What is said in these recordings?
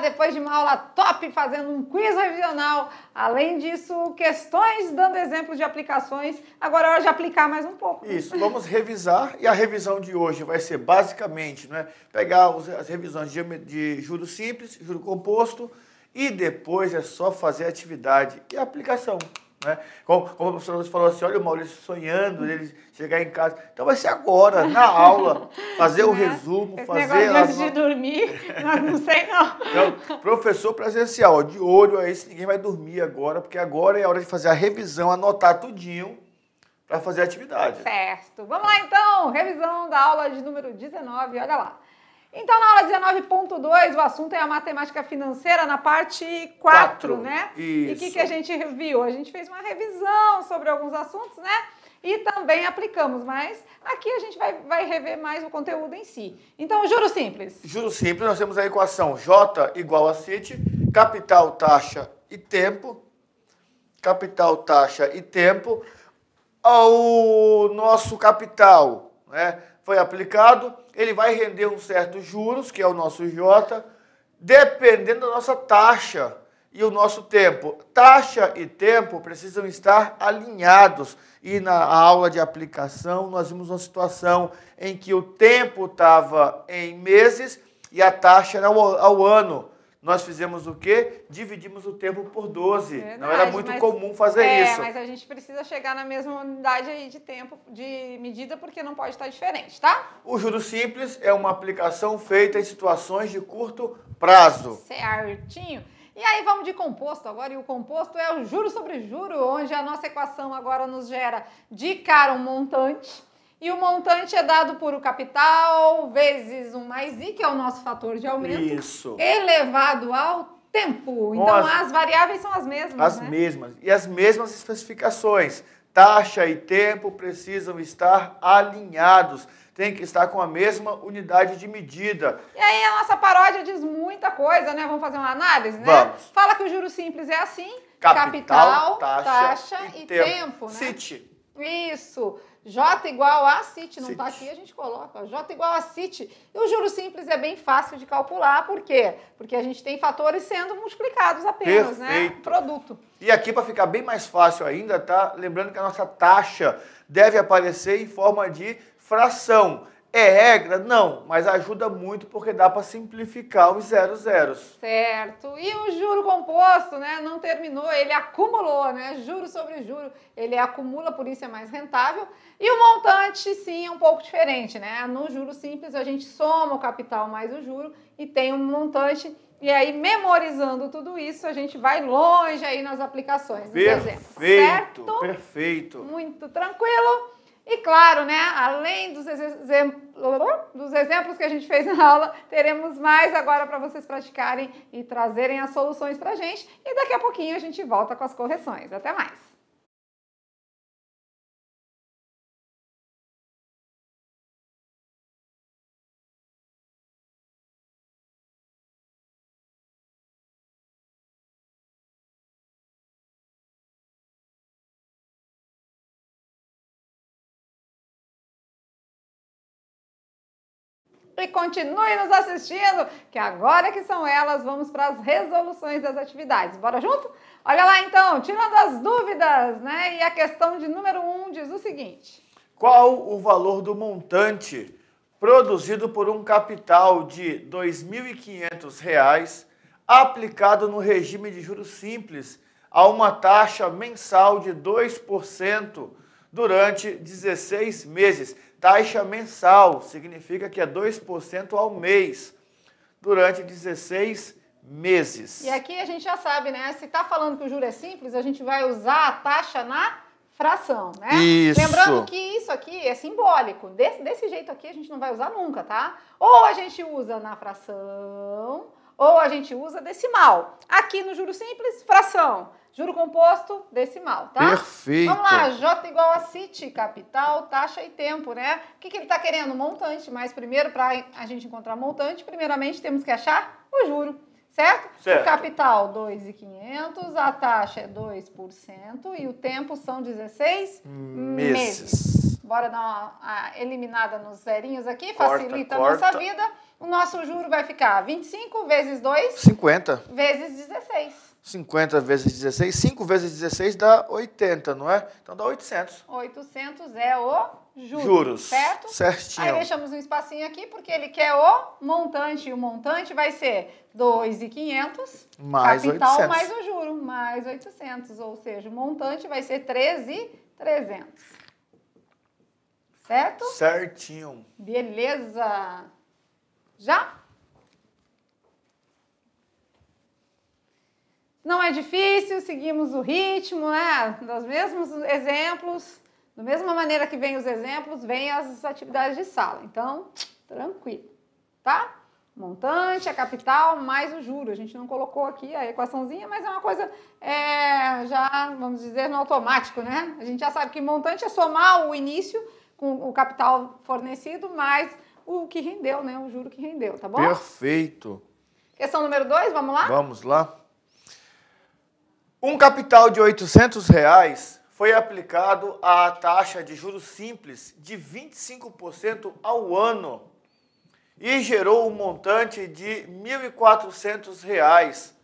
depois de uma aula top fazendo um quiz revisional. Além disso, questões dando exemplos de aplicações. Agora é hora de aplicar mais um pouco. Isso, vamos revisar e a revisão de hoje vai ser basicamente né, pegar as revisões de, juros simples, juro composto e depois é só fazer a atividade e é a aplicação. Né? Como, como a professora falou assim, olha o Maurício sonhando, ele chegar em casa. Então vai ser agora, na aula, fazer o é, resumo, Esse fazer... Antes de dormir, não sei não. Então, professor presencial, de olho aí se ninguém vai dormir agora, porque agora é a hora de fazer a revisão, anotar tudinho para fazer a atividade. Tá certo. Vamos lá então, revisão da aula de número 19, olha lá. Então, na aula 19.2, o assunto é a matemática financeira na parte 4, 4 né? Isso. E o que, que a gente viu? A gente fez uma revisão sobre alguns assuntos, né? e também aplicamos, mas aqui a gente vai, vai rever mais o conteúdo em si. Então, juro simples. Juro simples, nós temos a equação J igual a CIT, capital, taxa e tempo. Capital, taxa e tempo. O nosso capital, né? foi aplicado, ele vai render um certo juros, que é o nosso J, dependendo da nossa taxa e o nosso tempo. Taxa e tempo precisam estar alinhados. E na aula de aplicação nós vimos uma situação em que o tempo estava em meses e a taxa era ao, ao ano nós fizemos o quê? Dividimos o tempo por 12. Verdade, não era muito mas, comum fazer é, isso. É, mas a gente precisa chegar na mesma unidade aí de tempo, de medida, porque não pode estar diferente, tá? O Juro Simples é uma aplicação feita em situações de curto prazo. Certinho. E aí vamos de composto agora, e o composto é o juro sobre juro, onde a nossa equação agora nos gera de cara um montante e o montante é dado por o capital, vezes um mais i, que é o nosso fator de aumento, Isso. elevado ao tempo. Então, as, as, variáveis são as mesmas. As né? mesmas. E as mesmas especificações. Taxa e tempo precisam estar alinhados. Tem que estar com a mesma unidade de medida. E aí a nossa paródia diz muita coisa, né? Vamos fazer uma análise, né? Vamos. Fala que o juro simples é assim: capital, capital taxa, taxa, e, e tempo. tempo né? Cite. Isso. J igual a CIT, não está aqui, a gente coloca. J igual a CIT. E o juro simples é bem fácil de calcular, por quê? Porque a gente tem fatores sendo multiplicados apenas, né? Perfeito. né? Produto. E aqui, para ficar bem mais fácil ainda, tá? Lembrando que a nossa taxa deve aparecer em forma de fração. É regra? Não, mas ajuda muito porque dá para simplificar os zeros zeros. Certo. E o juro composto, né? Não terminou, ele acumulou, né? Juro sobre juro, ele acumula, por isso é mais rentável. E o montante, sim, é um pouco diferente, né? No juro simples, a gente soma o capital mais o juro e tem um montante. E aí, memorizando tudo isso, a gente vai longe aí nas aplicações. Perfeito, certo? perfeito. Muito tranquilo. E claro, né, além dos, dos, exemplos que a gente fez na aula, teremos mais agora para vocês praticarem e trazerem as soluções para a gente. E daqui a pouquinho a gente volta com as correções. Até mais! E continue nos assistindo, que agora que são elas, vamos para as resoluções das atividades. Bora junto? Olha lá então, tirando as dúvidas, né? E a questão de número 1 um diz o seguinte: Qual o valor do montante produzido por um capital de R$ 2.500 aplicado no regime de juros simples a uma taxa mensal de 2% durante 16 meses? Taxa mensal significa que é 2% ao mês, durante 16 meses. E aqui a gente já sabe, né? Se está falando que o juro é simples, a gente vai usar a taxa na fração, né? Isso. Lembrando que isso aqui é simbólico. Desse, desse jeito aqui a gente não vai usar nunca, tá? Ou a gente usa na fração, ou a gente usa decimal. Aqui no juro simples, fração. Juro composto decimal, tá? Perfeito. Vamos lá, J igual a City, capital, taxa e tempo, né? O que, que ele está querendo? Montante, mas primeiro, para a gente encontrar montante, primeiramente temos que achar o juro, certo? certo. O capital, 2,500, a taxa é 2% e o tempo são 16 meses. meses. Bora dar uma eliminada nos zerinhos aqui, corta, facilita corta. a nossa vida. O nosso juro vai ficar 25 vezes 2... 50. Vezes 16. 50 vezes 16, 5 vezes 16 dá 80, não é? Então dá 800. 800 é o juros, juros. certo? Certinho. Aí deixamos um espacinho aqui porque ele quer o montante. E o montante vai ser 2,500 mais capital 800. mais o juro, mais 800. Ou seja, o montante vai ser 13,300. Certo? Certinho. Beleza. Já? Já? Não é difícil, seguimos o ritmo, né? Dos mesmos exemplos, da mesma maneira que vem os exemplos, vem as atividades de sala. Então, tranquilo, tá? Montante, a capital, mais o juro. A gente não colocou aqui a equaçãozinha, mas é uma coisa é, já, vamos dizer, no automático, né? A gente já sabe que montante é somar o início com o capital fornecido, mais o que rendeu, né? O juro que rendeu, tá bom? Perfeito. Questão número 2, vamos lá? Vamos lá. Um capital de R$ 800 reais foi aplicado à taxa de juros simples de 25% ao ano e gerou um montante de R$ 1.400 reais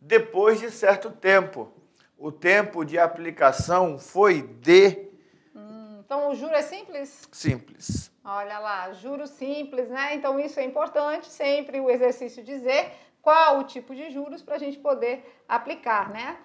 depois de certo tempo. O tempo de aplicação foi de hum, então, o juro é simples? Simples. Olha lá, juro simples, né? Então, isso é importante, sempre o exercício dizer qual o tipo de juros para a gente poder aplicar, né?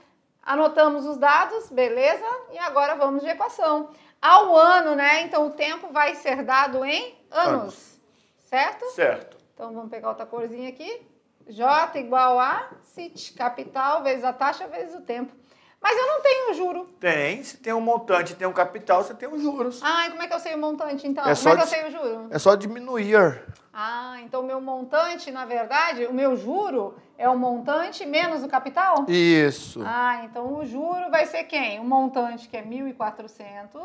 Anotamos os dados, beleza? E agora vamos de equação. Ao ano, né? Então o tempo vai ser dado em anos, anos. certo? Certo. Então vamos pegar outra corzinha aqui. J igual a CIT, capital vezes a taxa vezes o tempo. Mas eu não tenho juro. Tem, se tem um montante, tem um capital, você tem os um juros. Ah, e como é que eu sei o montante então? É como é que eu sei o juro? É só diminuir. Ah, então meu montante, na verdade, o meu juro é o montante menos o capital? Isso. Ah, então o juro vai ser quem? O montante que é 1.400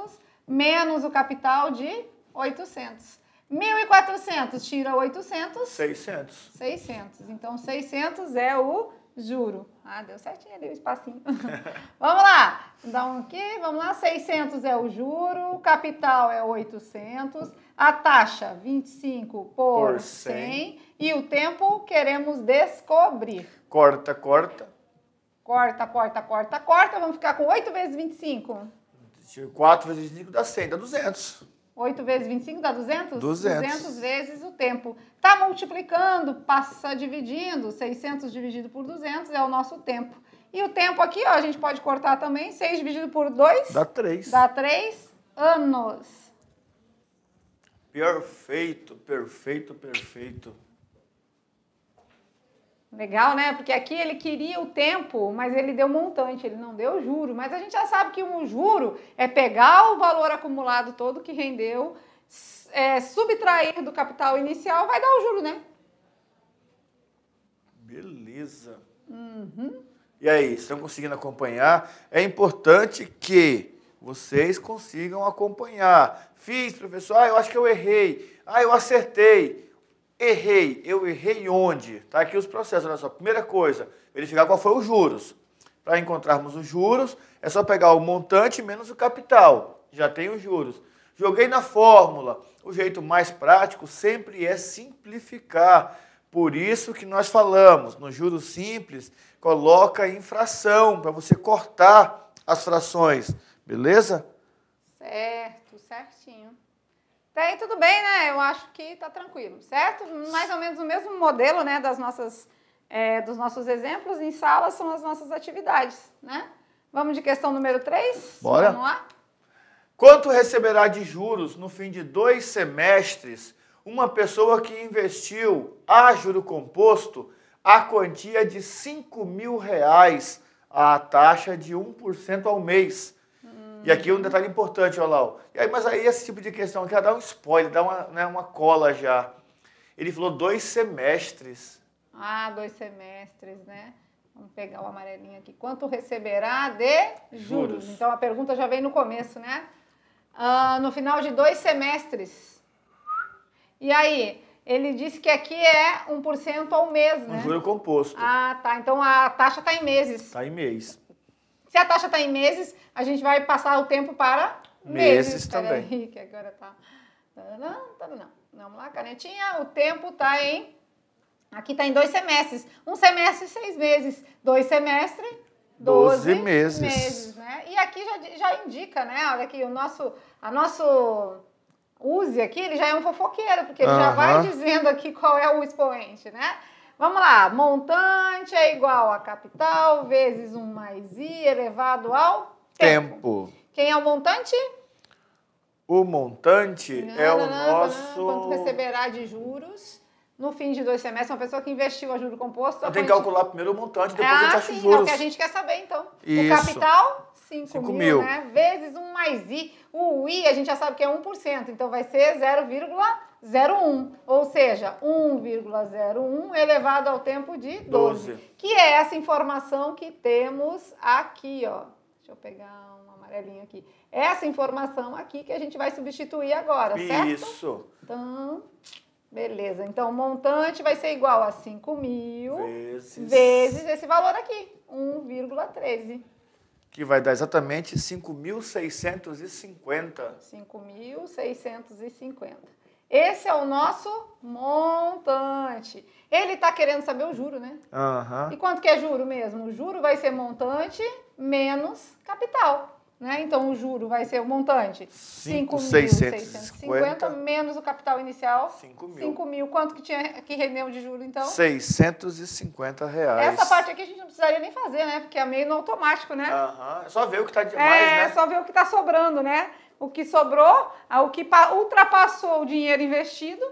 menos o capital de 800. 1.400 tira 800. 600. 600. Então 600 é o juro. Ah, deu certinho ali o espacinho. vamos lá. Então aqui, vamos lá. 600 é o juro, capital é 800 a taxa, 25 por, 100. 100. E o tempo, queremos descobrir. Corta, corta. Corta, corta, corta, corta. Vamos ficar com 8 vezes 25. 4 vezes 25 dá 100, dá 200. 8 vezes 25 dá 200? 200. 200 vezes o tempo. Está multiplicando, passa dividindo. 600 dividido por 200 é o nosso tempo. E o tempo aqui, ó, a gente pode cortar também. 6 dividido por 2? Dá 3. Dá 3 anos. Perfeito, perfeito, perfeito. Legal, né? Porque aqui ele queria o tempo, mas ele deu montante, ele não deu juro. Mas a gente já sabe que um juro é pegar o valor acumulado todo que rendeu, é, subtrair do capital inicial, vai dar o juro, né? Beleza. Uhum. E aí, estão conseguindo acompanhar? É importante que vocês consigam acompanhar. Fiz, professor, ah, eu acho que eu errei. Ah, eu acertei. Errei. Eu errei onde? Tá aqui os processos, olha só. Primeira coisa, verificar qual foi os juros. Para encontrarmos os juros, é só pegar o montante menos o capital. Já tem os juros. Joguei na fórmula. O jeito mais prático sempre é simplificar. Por isso que nós falamos, no juros simples, coloca infração para você cortar as frações. Beleza? Certo, certinho. Até tá aí tudo bem, né? Eu acho que tá tranquilo, certo? Mais ou menos o mesmo modelo, né, das nossas, é, dos nossos exemplos em sala são as nossas atividades, né? Vamos de questão número 3? Bora. Vamos lá? Quanto receberá de juros no fim de dois semestres uma pessoa que investiu a juro composto a quantia de 5 mil reais à taxa de 1% ao mês? E aqui um detalhe importante, Olau. E é, aí, mas aí esse tipo de questão aqui dá um spoiler, dá uma, né, uma cola já. Ele falou dois semestres. Ah, dois semestres, né? Vamos pegar o amarelinho aqui. Quanto receberá de juros? juros. Então a pergunta já vem no começo, né? Ah, no final de dois semestres. E aí? Ele disse que aqui é 1% ao mês, né? Um juro composto. Ah, tá. Então a taxa está em meses. Está em mês. Se a taxa está em meses, a gente vai passar o tempo para meses, meses também. Aí, que agora tá. Não, não, não. Vamos lá, canetinha. O tempo está em. Aqui está em dois semestres. Um semestre, seis meses. Dois semestres, doze meses. meses né? E aqui já, já indica, né? Olha aqui, o nosso. A nosso use aqui, ele já é um fofoqueiro, porque ele uhum. já vai dizendo aqui qual é o expoente, né? Vamos lá, montante é igual a capital vezes 1 mais i elevado ao tempo. tempo. Quem é o montante? O montante não, é não, o não, nosso... Quanto receberá de juros no fim de dois semestres, uma pessoa que investiu a juro composto... Tem que calcular primeiro o montante, depois ah, a gente acha sim, juros. É o que a gente quer saber, então. Isso. O capital, 5 mil, mil, né? Vezes 1 mais i. O i a gente já sabe que é 1%, então vai ser 0, 0,1, ou seja, 1,01 elevado ao tempo de 12, 12, que é essa informação que temos aqui, ó. Deixa eu pegar um amarelinho aqui. Essa informação aqui que a gente vai substituir agora, Isso. certo? Isso. Então, beleza. Então, o montante vai ser igual a 5.000 vezes. vezes esse valor aqui, 1,13 que vai dar exatamente 5.650. 5.650. Esse é o nosso montante. Ele está querendo saber o juro, né? Uhum. E quanto que é juro mesmo? O juro vai ser montante menos capital. Né? Então, o juro vai ser o montante? 5.650 menos o capital inicial? 5 mil. mil. Quanto que tinha que rendeu de juro, então? 650 reais. Essa parte aqui a gente não precisaria nem fazer, né? Porque é meio no automático, né? Aham. Uhum. É só ver o que está demais, é, né? É, só ver o que está sobrando, né? o que sobrou, o que ultrapassou o dinheiro investido,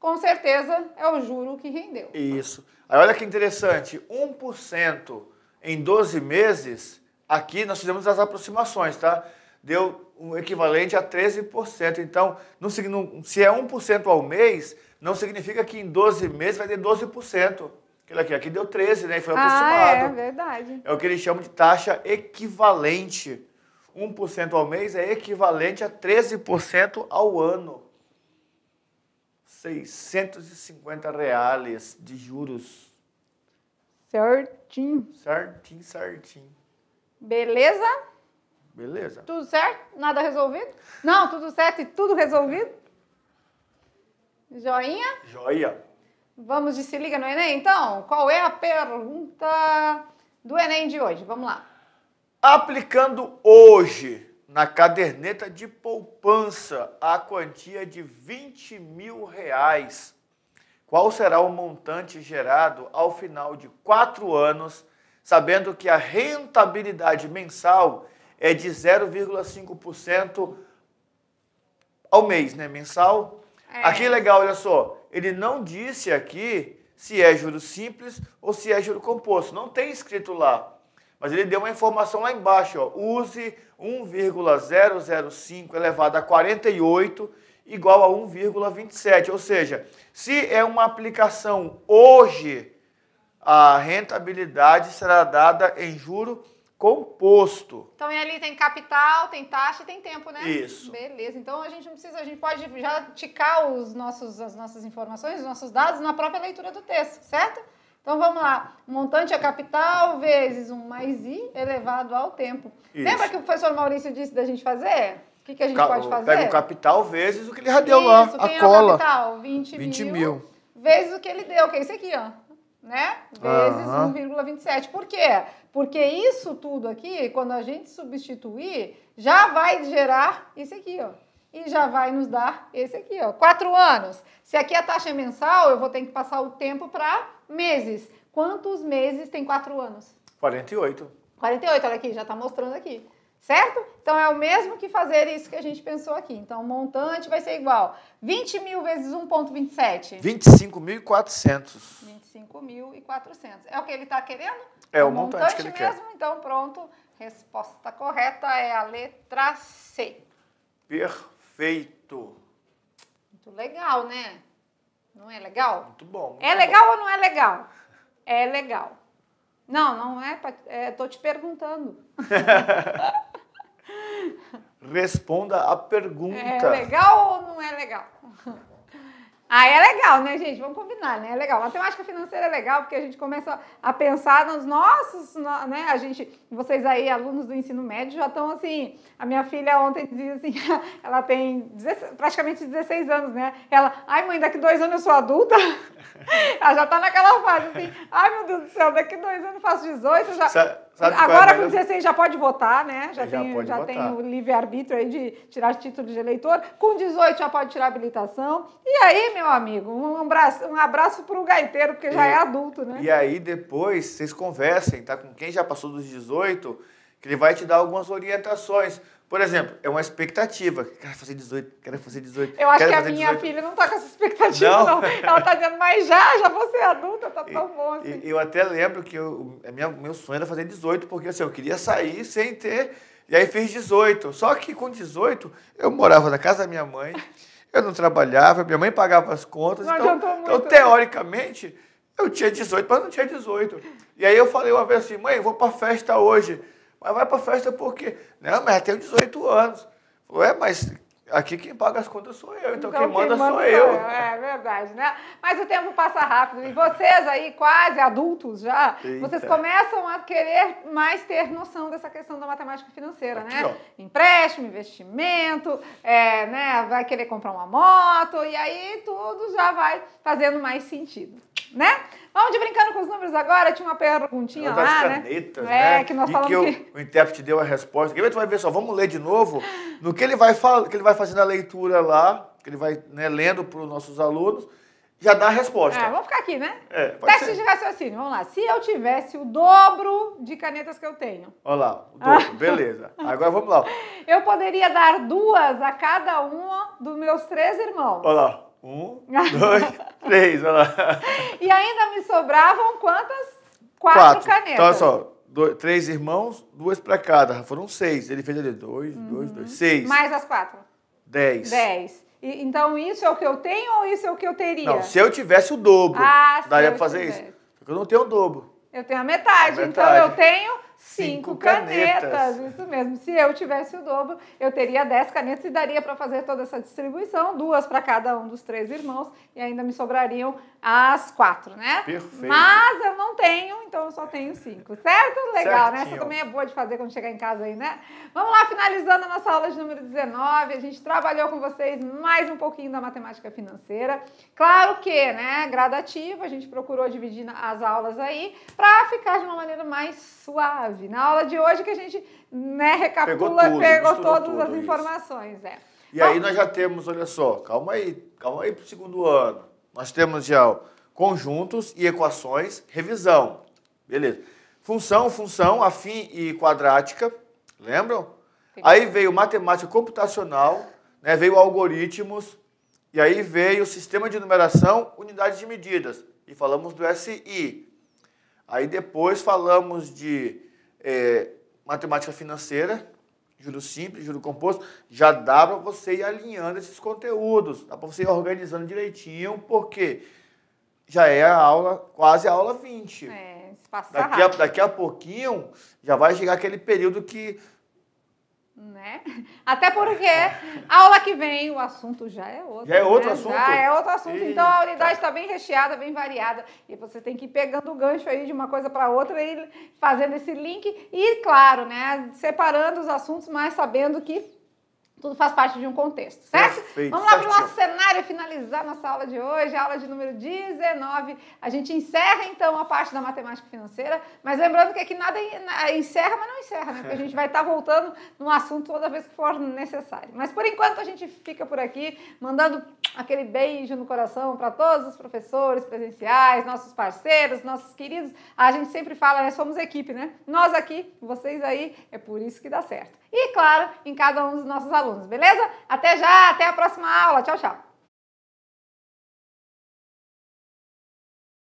com certeza é o juro que rendeu. Isso. Aí olha que interessante, 1% em 12 meses, aqui nós fizemos as aproximações, tá? Deu o equivalente a 13%. Então, não, se é 1% ao mês, não significa que em 12 meses vai ter 12%. Aquilo aqui, aqui deu 13, né? E foi ah, é, aproximado. Ah, é verdade. É o que eles chamam de taxa equivalente. 1% ao mês é equivalente a 13% ao ano. 650 reais de juros. Certinho. Certinho, certinho. Beleza? Beleza. Tudo certo? Nada resolvido? Não, tudo certo e tudo resolvido? Joinha? Joia. Vamos de se liga no Enem, então? Qual é a pergunta do Enem de hoje? Vamos lá aplicando hoje na caderneta de poupança a quantia de 20 mil reais, qual será o montante gerado ao final de quatro anos, sabendo que a rentabilidade mensal é de 0,5% ao mês, né? Mensal. É. Aqui legal, olha só. Ele não disse aqui se é juro simples ou se é juro composto. Não tem escrito lá. Mas ele deu uma informação lá embaixo, ó, use 1,005 elevado a 48 igual a 1,27. Ou seja, se é uma aplicação hoje, a rentabilidade será dada em juro composto. Então e ali tem capital, tem taxa e tem tempo, né? Isso. Beleza. Então a gente não precisa, a gente pode já ticar os nossos, as nossas informações, os nossos dados na própria leitura do texto, certo? Então vamos lá, montante é capital vezes 1 mais i elevado ao tempo. Isso. Lembra que o professor Maurício disse da gente fazer? O que, que a gente Ca pode fazer? Pega o capital vezes o que ele já deu lá, a cola. É o capital? 20, 20 mil, mil. Vezes o que ele deu, que é isso aqui, ó né? Vezes uhum. 1,27. Por quê? Porque isso tudo aqui, quando a gente substituir, já vai gerar isso aqui, ó e já vai nos dar esse aqui, ó, quatro anos. Se aqui a taxa é mensal, eu vou ter que passar o tempo para meses. Quantos meses tem quatro anos? 48. 48, olha aqui, já está mostrando aqui. Certo? Então é o mesmo que fazer isso que a gente pensou aqui. Então o montante vai ser igual. 20 mil vezes 1,27. 25.400. 25.400. É o que ele está querendo? É o, o montante, montante que ele mesmo? quer. Então pronto, resposta correta é a letra C. Perfeito. Perfeito. Muito legal, né? Não é legal? Muito bom. Muito é legal bom. ou não é legal? É legal. Não, não é. Pra, é tô te perguntando. Responda a pergunta. É legal ou não é legal? Aí é legal, né, gente? Vamos combinar, né? É legal. Matemática financeira é legal porque a gente começa a pensar nos nossos, né? A gente, vocês aí, alunos do ensino médio, já estão assim. A minha filha ontem dizia assim: ela tem 16, praticamente 16 anos, né? Ela, ai, mãe, daqui dois anos eu sou adulta. ela já tá naquela fase assim: ai, meu Deus do céu, daqui dois anos eu faço 18, eu já. Sabe é Agora, com 16, já pode votar, né? Já, já tem, já votar. tem o livre-arbítrio aí de tirar título de eleitor. Com 18, já pode tirar habilitação. E aí, meu amigo, um abraço, um abraço para o gaiteiro, porque já e, é adulto, né? E aí, depois, vocês conversem, tá? Com quem já passou dos 18, que ele vai te dar algumas orientações por exemplo, é uma expectativa. Quero fazer 18, quero fazer 18. Eu acho que a minha 18. filha não tá com essa expectativa, não. não. Ela tá dizendo, mas já, já vou ser adulta, tá tão bom assim. Eu até lembro que eu, é minha, meu sonho era fazer 18, porque assim, eu queria sair sem ter. E aí fiz 18. Só que com 18, eu morava na casa da minha mãe, eu não trabalhava, minha mãe pagava as contas. Não então, então muito, então, teoricamente, eu tinha 18, mas não tinha 18. E aí eu falei uma vez assim, mãe, vou pra festa hoje. Mas vai para festa por quê? Não, mas eu tenho 18 anos. Ué, mas aqui quem paga as contas sou eu, então, então quem, manda, quem manda sou, eu. eu. É verdade, né? Mas o tempo passa rápido. E vocês aí, quase adultos já, Eita. vocês começam a querer mais ter noção dessa questão da matemática financeira, aqui, né? Ó. Empréstimo, investimento, é, né? vai querer comprar uma moto, e aí tudo já vai fazendo mais sentido né? Vamos de brincando com os números agora, tinha uma perguntinha uma das lá, né? canetas, é, né? É, que nós e falamos que, que, o intérprete deu a resposta. Que vai ver só, vamos ler de novo. No que ele vai fal... que ele vai fazendo a leitura lá, que ele vai né, lendo para os nossos alunos, já dá a resposta. É, vamos ficar aqui, né? É, Teste ser. de raciocínio, vamos lá. Se eu tivesse o dobro de canetas que eu tenho. Olha lá, o ah. dobro, beleza. Agora vamos lá. Eu poderia dar duas a cada uma dos meus três irmãos. Olha lá. Um, dois, três, olha lá. E ainda me sobravam quantas? Quatro, Quatro. canetas. Então, olha só, dois, três irmãos, duas para cada. Foram seis. Ele fez ali dois, uhum. dois, dois, seis. Mais as quatro? Dez. Dez. E, então, isso é o que eu tenho ou isso é o que eu teria? Não, se eu tivesse o dobro, ah, daria para fazer tivesse. isso. Porque eu não tenho o dobro. Eu tenho a metade, a metade. então eu tenho cinco canetas. canetas. Isso mesmo. Se eu tivesse o dobro, eu teria dez canetas e daria para fazer toda essa distribuição, duas para cada um dos três irmãos e ainda me sobrariam as quatro, né? Perfeito. Mas eu não tenho, então eu só tenho cinco, certo? Legal, Certinho. né? Essa também é boa de fazer quando chegar em casa aí, né? Vamos lá, finalizando a nossa aula de número 19, a gente trabalhou com vocês mais um pouquinho da matemática financeira. Claro que, né, gradativo, a gente procurou dividir as aulas aí para ficar de uma maneira mais suave chave. Na aula de hoje que a gente né, recapitula, pegou, tudo, pegou todas as informações. É. E aí nós já temos, olha só, calma aí, calma aí para o segundo ano. Nós temos já conjuntos e equações, revisão. Beleza. Função, função, afim e quadrática, lembram? Aí veio matemática computacional, né, veio algoritmos, e aí veio sistema de numeração, unidades de medidas. E falamos do SI. Aí depois falamos de é, matemática financeira, juro simples, juro composto, já dá para você ir alinhando esses conteúdos, dá para você ir organizando direitinho, porque já é a aula, quase a aula 20. É, daqui a, daqui a pouquinho já vai chegar aquele período que né? Até porque aula que vem o assunto já é outro. Já é outro né? assunto. Já é outro assunto. Eita. Então a unidade está tá bem recheada, bem variada. E você tem que ir pegando o gancho aí de uma coisa para outra e fazendo esse link. E, claro, né? Separando os assuntos, mas sabendo que tudo faz parte de um contexto, certo? Perfeito, Vamos lá para o nosso cenário finalizar nossa aula de hoje, aula de número 19. A gente encerra então a parte da matemática financeira, mas lembrando que aqui nada encerra, mas não encerra, né? Porque a gente vai estar tá voltando no assunto toda vez que for necessário. Mas por enquanto a gente fica por aqui, mandando aquele beijo no coração para todos os professores presenciais, nossos parceiros, nossos queridos. A gente sempre fala, né? Somos equipe, né? Nós aqui, vocês aí, é por isso que dá certo. E claro, em cada um dos nossos alunos, beleza? Até já, até a próxima aula. Tchau, tchau.